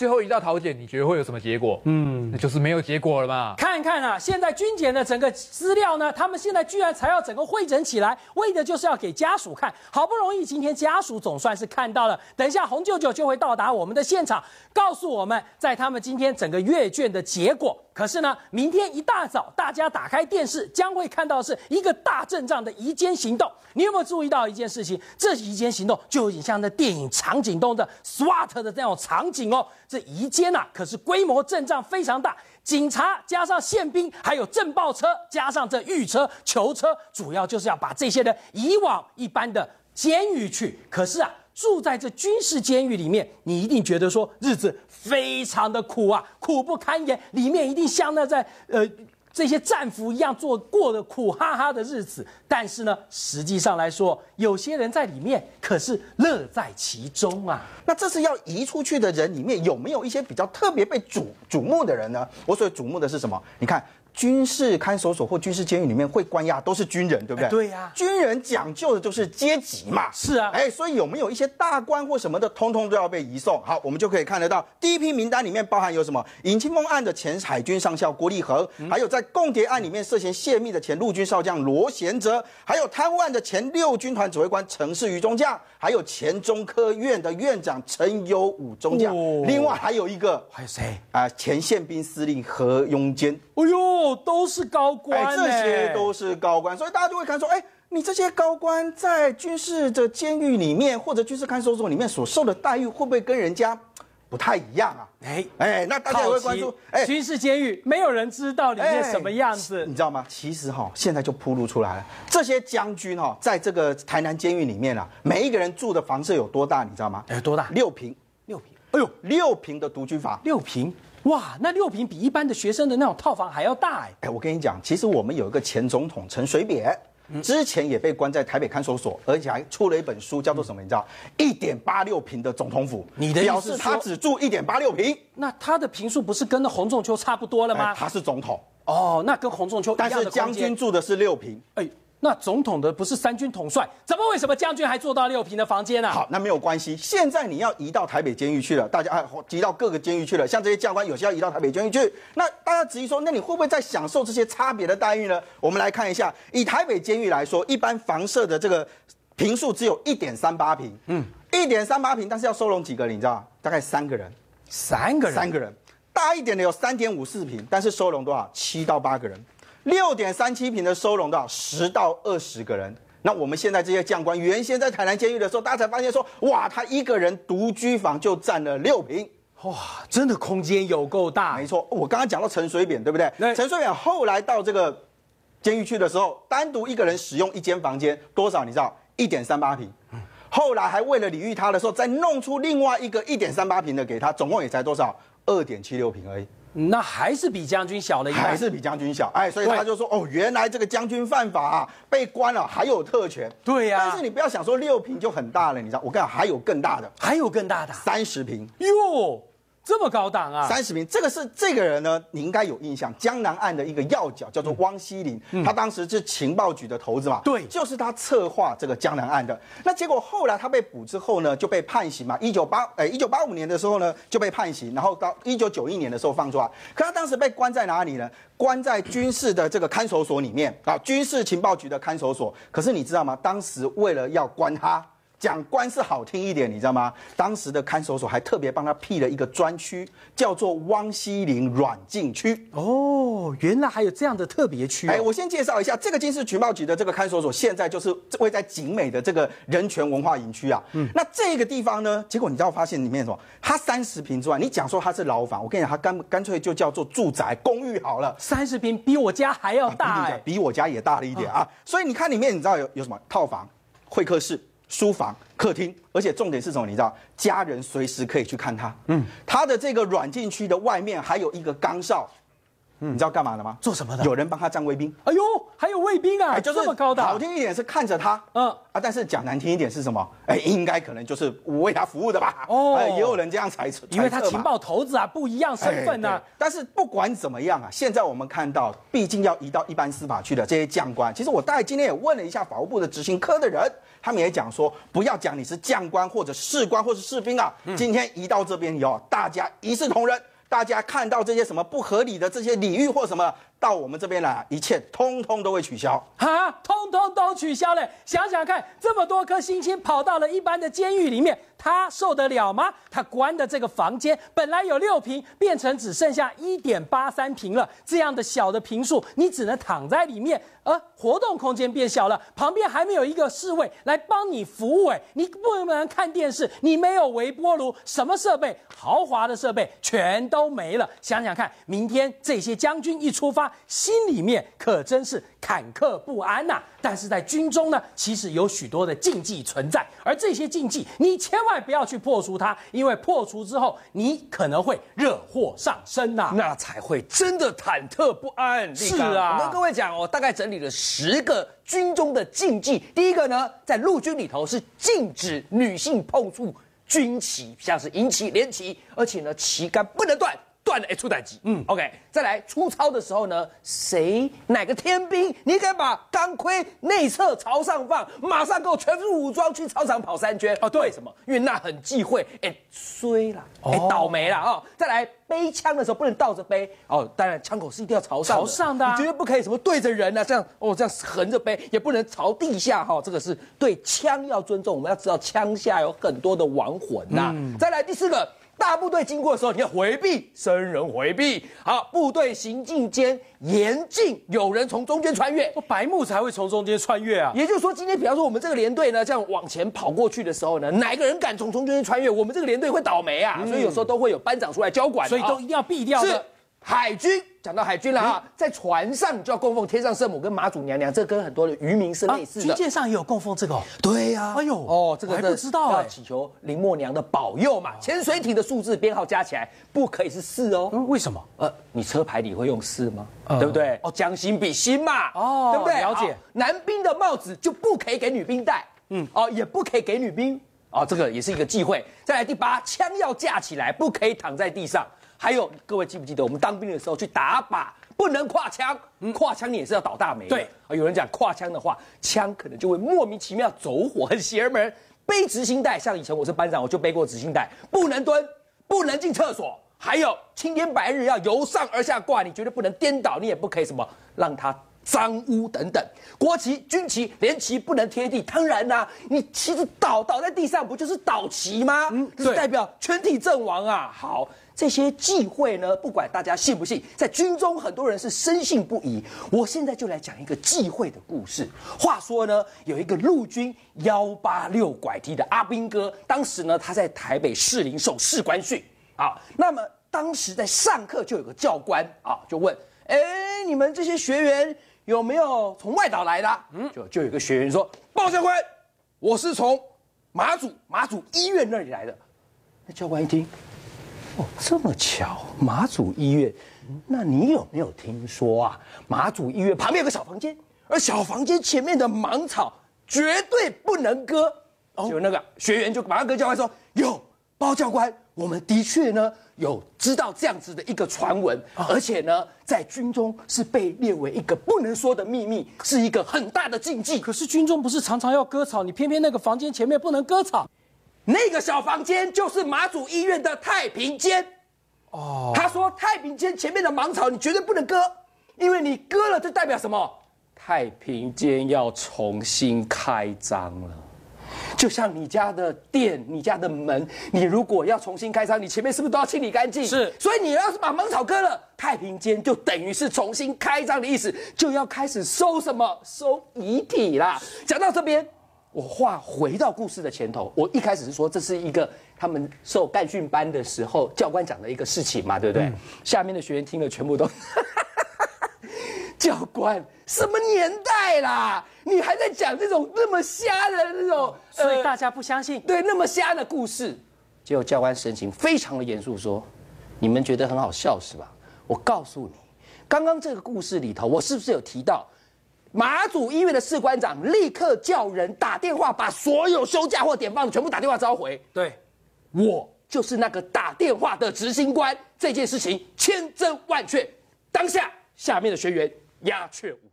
最后一道逃检，你觉得会有什么结果？嗯，那就是没有结果了吧？看看啊，现在军检的整个资料呢，他们现在居然才要整个会诊起来，为的就是要给家属看。好不容易今天家属总算是看到了，等一下洪舅舅就会到达我们的现场，告诉我们在他们今天整个阅卷的结果。可是呢，明天一大早，大家打开电视将会看到的是一个大阵仗的移监行动。你有没有注意到一件事情？这移监行动就有点像那电影场景中的 SWAT 的这种场景哦。这移监呐，可是规模阵仗非常大，警察加上宪兵，还有震爆车，加上这狱车、囚车，主要就是要把这些人移往一般的监狱去。可是啊。住在这军事监狱里面，你一定觉得说日子非常的苦啊，苦不堪言。里面一定像那在呃这些战俘一样，做过的苦哈哈的日子。但是呢，实际上来说，有些人在里面可是乐在其中啊。那这是要移出去的人里面，有没有一些比较特别被瞩瞩目的人呢？我所瞩目的是什么？你看。军事看守所或军事监狱里面会关押，都是军人，对不对？对呀，军人讲究的就是阶级嘛。是啊，哎，所以有没有一些大官或什么的，通通都要被移送。好，我们就可以看得到第一批名单里面包含有什么：尹清峰案的前海军上校郭立恒，还有在共谍案里面涉嫌泄密的前陆军少将罗贤哲，还有贪污案的前六军团指挥官陈世瑜中将，还有前中科院的院长陈友武中将。另外还有一个，还有谁啊？前宪兵司令何庸坚。哎呦！都是高官，这些都是高官，所以大家就会看说，哎，你这些高官在军事的监狱里面或者军事看守所里面所受的待遇会不会跟人家不太一样啊？哎哎，那大家也会关注，哎，军事监狱没有人知道里面什么样子，你知道吗？其实哈，现在就铺露出来了，这些将军哈，在这个台南监狱里面啊，每一个人住的房舍有多大，你知道吗？有多大？六平，六平。哎呦，六平的独居房，六平。哇，那六平比一般的学生的那种套房还要大哎！哎，我跟你讲，其实我们有一个前总统陈水扁，之前也被关在台北看守所，而且还出了一本书，叫做什么？你知道，一点八六平的总统府。你的表示他只住一点八六平，那他的平数不是跟那洪仲秋差不多了吗？他是总统哦，那跟洪仲秋，但是将军住的是六平，哎。那总统的不是三军统帅，怎么为什么将军还坐到六坪的房间呢？好，那没有关系。现在你要移到台北监狱去了，大家啊移到各个监狱去了。像这些教官，有些要移到台北监狱去。那大家质疑说，那你会不会在享受这些差别的待遇呢？我们来看一下，以台北监狱来说，一般房舍的这个坪数只有一点三八坪，嗯，一点三八坪，但是要收容几个，你知道大概三个人，三个人，三个人。大一点的有三点五四坪，但是收容多少？七到八个人。六点三七平的收容到十到二十个人，那我们现在这些将官原先在台南监狱的时候，大家才发现说，哇，他一个人独居房就占了六平，哇，真的空间有够大。没错，我刚刚讲到陈水扁，对不对？陈水扁后来到这个监狱去的时候，单独一个人使用一间房间多少？你知道，一点三八平。后来还为了礼遇他的时候，再弄出另外一个一点三八平的给他，总共也才多少？二点七六平而已。那还是比将军小了一半，还是比将军小，哎，所以他就说，哦，原来这个将军犯法啊，被关了，还有特权，对呀。但是你不要想说六平就很大了，你知道，我跟你讲，还有更大的，还有更大的，三十平哟。这么高档啊，三十名，这个是这个人呢，你应该有印象，江南案的一个要角，叫做汪希林，他当时是情报局的头子嘛，对，就是他策划这个江南案的。那结果后来他被捕之后呢，就被判刑嘛，一九八，呃一九八五年的时候呢就被判刑，然后到一九九一年的时候放出来。可他当时被关在哪里呢？关在军事的这个看守所里面啊，军事情报局的看守所。可是你知道吗？当时为了要关他。讲官是好听一点，你知道吗？当时的看守所还特别帮他辟了一个专区，叫做汪希林软禁区。哦，原来还有这样的特别区。哎，我先介绍一下这个金市情报局的这个看守所，现在就是位在景美的这个人权文化营区啊。嗯，那这个地方呢，结果你知道发现里面什么？它三十平之外，你讲说它是牢房，我跟你讲，它干干脆就叫做住宅公寓好了。三十平比我家还要大哎，比我家也大了一点啊。所以你看里面，你知道有有什么套房、会客室。书房、客厅，而且重点是什么？你知道，家人随时可以去看他。嗯，他的这个软禁区的外面还有一个钢哨。你知道干嘛的吗？做什么的？有人帮他站卫兵。哎呦，还有卫兵啊！就这么高的。好听一点是看着他，嗯啊，但是讲难听一点是什么？哎，应该可能就是为他服务的吧。哦，哎，也有人这样猜测。因为他情报头子啊，不一样身份呢。但是不管怎么样啊，现在我们看到，毕竟要移到一般司法区的这些将官，其实我大概今天也问了一下法务部的执行科的人，他们也讲说，不要讲你是将官或者士官或者士兵啊，今天移到这边以后，大家一视同仁。大家看到这些什么不合理的这些领域或什么？到我们这边来，一切通通都会取消哈，通通都取消嘞！想想看，这么多颗星星跑到了一般的监狱里面，他受得了吗？他关的这个房间本来有六平，变成只剩下一点八三平了。这样的小的平数，你只能躺在里面，呃，活动空间变小了。旁边还没有一个侍卫来帮你服务，哎，你不能看电视，你没有微波炉，什么设备豪华的设备全都没了。想想看，明天这些将军一出发。心里面可真是坎坷不安呐！但是在军中呢，其实有许多的禁忌存在，而这些禁忌你千万不要去破除它，因为破除之后你可能会惹祸上身呐，那才会真的忐忑不安。是啊，我跟各位讲，我大概整理了十个军中的禁忌。第一个呢，在陆军里头是禁止女性碰触军旗，像是银旗、连旗，而且呢旗杆不能断。断了哎，出胆机，嗯，OK，再来，出操的时候呢，谁哪个天兵，你敢把钢盔内侧朝上放？马上给我全副武装去操场跑三圈。哦，对，什么？因为那很忌讳，哎，衰了，哎，倒霉了啊！再来。背枪的时候不能倒着背哦，当然枪口是一定要朝上，朝上的，绝对不可以什么对着人呢，这样哦这样横着背也不能朝地下哈，这个是对枪要尊重，我们要知道枪下有很多的亡魂呐。再来第四个，大部队经过的时候你要回避，生人回避。好，部队行进间严禁有人从中间穿越，白木才会从中间穿越啊。也就是说，今天比方说我们这个连队呢，这样往前跑过去的时候呢，哪个人敢从中间穿越，我们这个连队会倒霉啊。所以有时候都会有班长出来交管，所以。都一定要避掉的。是海军，讲到海军了啊，在船上就要供奉天上圣母跟妈祖娘娘，这跟很多的渔民是类似的。军舰上也有供奉这个？对呀。哎呦，哦，这个我还不知道啊。要祈求林默娘的保佑嘛。潜水艇的数字编号加起来不可以是四哦。为什么？呃，你车牌里会用四吗？对不对？哦，将心比心嘛。哦，对不对？了解。男兵的帽子就不可以给女兵戴。嗯。哦，也不可以给女兵。哦，这个也是一个忌讳。再来第八，枪要架起来，不可以躺在地上。还有，各位记不记得我们当兵的时候去打靶不能跨枪，跨枪你也是要倒大霉。对啊，有人讲跨枪的话，枪可能就会莫名其妙走火，很邪门。背直行带，像以前我是班长，我就背过直行带，不能蹲，不能进厕所。还有青天白日要由上而下挂，你绝对不能颠倒，你也不可以什么让它脏污等等。国旗、军旗、连旗不能贴地，当然啦，你旗子倒倒在地上不就是倒旗吗？嗯，代表全体阵亡啊。好。这些忌讳呢，不管大家信不信，在军中很多人是深信不疑。我现在就来讲一个忌讳的故事。话说呢，有一个陆军幺八六拐梯的阿兵哥，当时呢他在台北士林受士官训。啊，那么当时在上课就有个教官啊，就问：哎，你们这些学员有没有从外岛来的？嗯，就就有个学员说：报教官，我是从马祖马祖医院那里来的。那教官一听。这么巧，马祖医院，那你有没有听说啊？马祖医院旁边有个小房间，而小房间前面的芒草绝对不能割。就那个学员就马上跟教官说：“有包教官，我们的确呢有知道这样子的一个传闻，而且呢在军中是被列为一个不能说的秘密，是一个很大的禁忌。可是军中不是常常要割草，你偏偏那个房间前面不能割草。”那个小房间就是马祖医院的太平间，哦，他说太平间前面的芒草你绝对不能割，因为你割了就代表什么？太平间要重新开张了，就像你家的店、你家的门，你如果要重新开张，你前面是不是都要清理干净？是，所以你要是把芒草割了，太平间就等于是重新开张的意思，就要开始收什么收遗体啦。讲到这边。我话回到故事的前头，我一开始是说这是一个他们受干训班的时候教官讲的一个事情嘛，对不对？下面的学员听了全部都，教官什么年代啦？你还在讲这种那么瞎的这种，所以大家不相信。对，那么瞎的故事。结果教官神情非常的严肃说：“你们觉得很好笑是吧？我告诉你，刚刚这个故事里头，我是不是有提到？”马祖医院的士官长立刻叫人打电话，把所有休假或点放的全部打电话召回。对，我就是那个打电话的执行官，这件事情千真万确。当下下面的学员鸦雀无声。